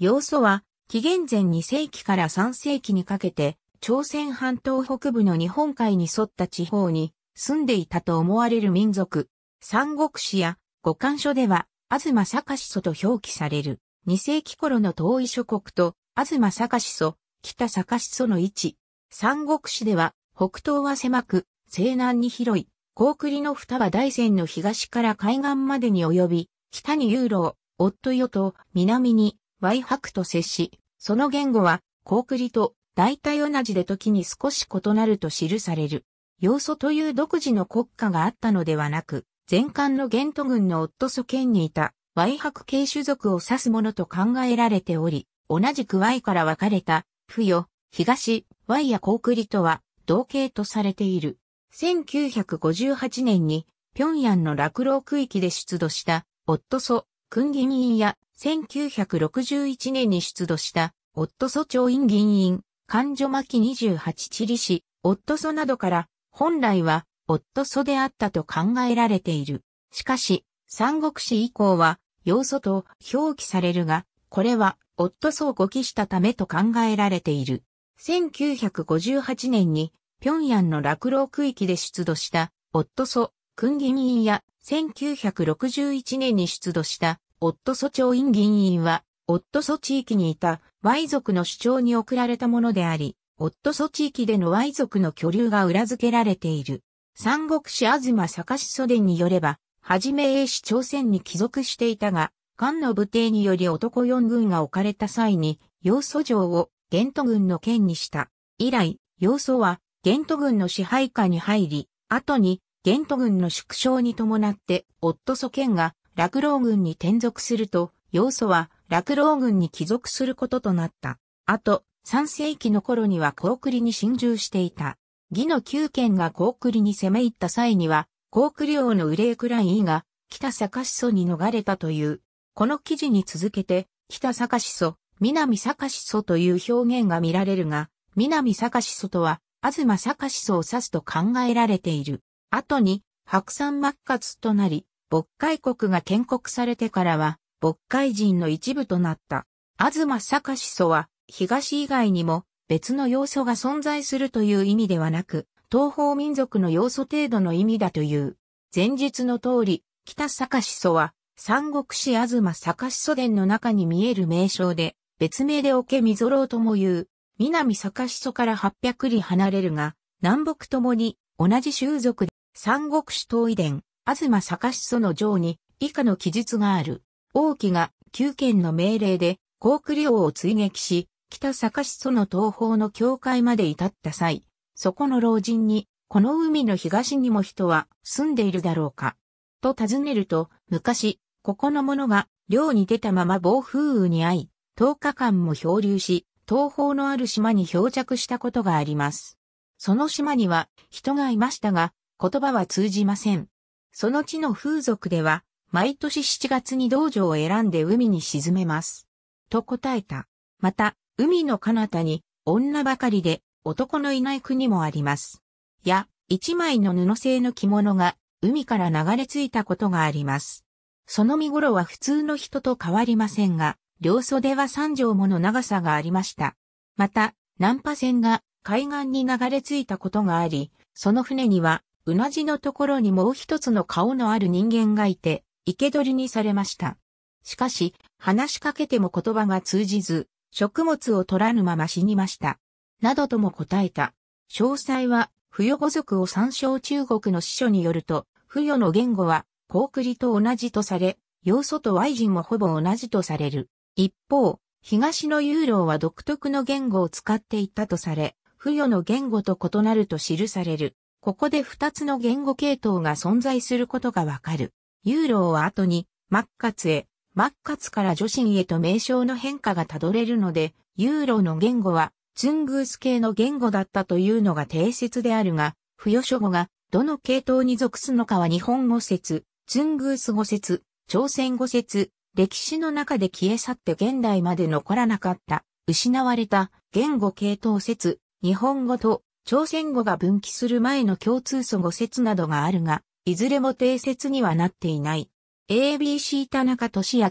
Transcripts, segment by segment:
要素は、紀元前2世紀から3世紀にかけて、朝鮮半島北部の日本海に沿った地方に住んでいたと思われる民族。三国志や五漢書では、東坂始祖と表記される。2世紀頃の遠い諸国と、東坂始祖、北坂始祖の位置。三国志では、北東は狭く、西南に広い、高栗の蓋は大山の東から海岸までに及び、北にユーロ、夫よと南に Y 白と接し、その言語は、コークリと大体同じで時に少し異なると記される。要素という独自の国家があったのではなく、前漢のゲント軍の夫祖県にいた、Y 白系種族を指すものと考えられており、同じく Y から分かれた、不与、東、Y やコークリとは、同型とされている。1958年に、平壌の落老区域で出土した、夫祖、訓議員や1961年に出土した、夫祖町院銀院、勘女巻28チリ市、夫祖などから、本来は、夫祖であったと考えられている。しかし、三国史以降は、要素と表記されるが、これは、夫祖を誤記したためと考えられている。1958年に、平壌の落老区域で出土した、夫祖、君訓議員や、1961年に出土した、夫祖町院議員は、夫祖地域にいたワイ族の主張に送られたものであり、夫祖地域でのワイ族の居留が裏付けられている。三国志東坂志祖伝によれば、はじめ英氏朝鮮に帰属していたが、漢の武帝により男四軍が置かれた際に、要素城を玄都軍の県にした。以来、要素は玄都軍の支配下に入り、後に玄都軍の縮小に伴って、夫祖県が落老軍に転属すると、要素は落老軍に帰属することとなった。あと、三世紀の頃には高栗に侵入していた。義の九県が高栗に攻め入った際には、高栗王の憂いくらいが、北坂始祖に逃れたという。この記事に続けて、北坂始祖、南坂始祖という表現が見られるが、南坂始祖とは、東坂始祖を指すと考えられている。後に、白山末活となり、渤海国が建国されてからは、渤海人の一部となった。東坂思祖は、東以外にも別の要素が存在するという意味ではなく、東方民族の要素程度の意味だという。前述の通り、北坂思祖は、三国志東坂思祖伝の中に見える名称で、別名で桶みぞろうとも言う、南坂思祖から800里離れるが、南北ともに同じ種族で三国志東遺伝、東坂市その上に以下の記述がある。王毅が旧県の命令で高句領を追撃し、北坂市その東方の境界まで至った際、そこの老人に、この海の東にも人は住んでいるだろうか。と尋ねると、昔、ここの者が漁に出たまま暴風雨に遭い、10日間も漂流し、東方のある島に漂着したことがあります。その島には人がいましたが、言葉は通じません。その地の風俗では、毎年7月に道場を選んで海に沈めます。と答えた。また、海の彼方に、女ばかりで、男のいない国もあります。や、一枚の布製の着物が、海から流れ着いたことがあります。その見頃は普通の人と変わりませんが、両袖は三畳もの長さがありました。また、南波船が海岸に流れ着いたことがあり、その船にはうなじのところにもう一つの顔のある人間がいて、生け捕りにされました。しかし、話しかけても言葉が通じず、食物を取らぬまま死にました。などとも答えた。詳細は、不与語族を参照中国の司書によると、不与の言語は、高リと同じとされ、要素と Y 人もほぼ同じとされる。一方、東のユーロは独特の言語を使っていたとされ、不与の言語と異なると記される。ここで2つの言語系統が存在することがわかる。ユーロを後に、マッカツへ、マッカツから女子へと名称の変化がたどれるので、ユーロの言語は、ツングース系の言語だったというのが定説であるが、付与書語がどの系統に属すのかは日本語説、ツングース語説、朝鮮語説、歴史の中で消え去って現代まで残らなかった、失われた言語系統説、日本語と朝鮮語が分岐する前の共通祖語説などがあるが、いずれも定説にはなっていない。ABC 田中俊明、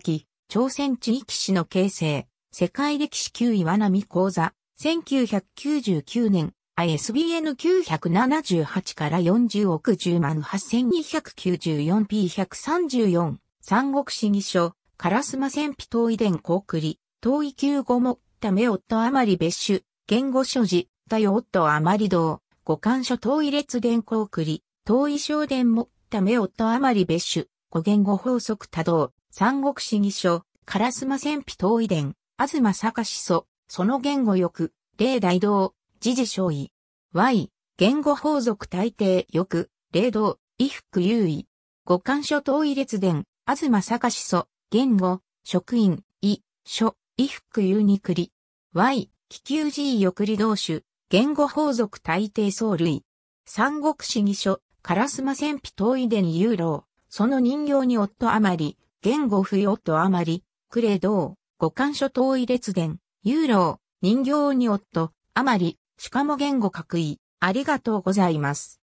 朝鮮地域史の形成、世界歴史位岩波講座、1999年、ISBN 978から40億10万 8294P134、三国史義書、烏丸戦費遠遺伝高栗、遠い旧語も、ため夫あまり別種、言語所持、ったよ夫あまり堂、五感書遠い列言語送り、遠い小伝も、ため夫あまり別種、五言語法則多動、三国志義書、烏丸戦費遠い伝、東坂始祖、その言語欲、例大道、時事勝意。Y、言語法則大抵欲、例道、衣服優位。五感書遠い列伝、東坂始祖、言語、職員、い、書、衣服優にくり。Y、気球 G 欲理同種、言語法則大抵僧類。三国史義書、烏マ戦費遠いでに有労。その人形に夫あまり、言語不要とあまり、くれどう、五感書遠い列伝、有労、人形に夫、あまり、しかも言語各位、ありがとうございます。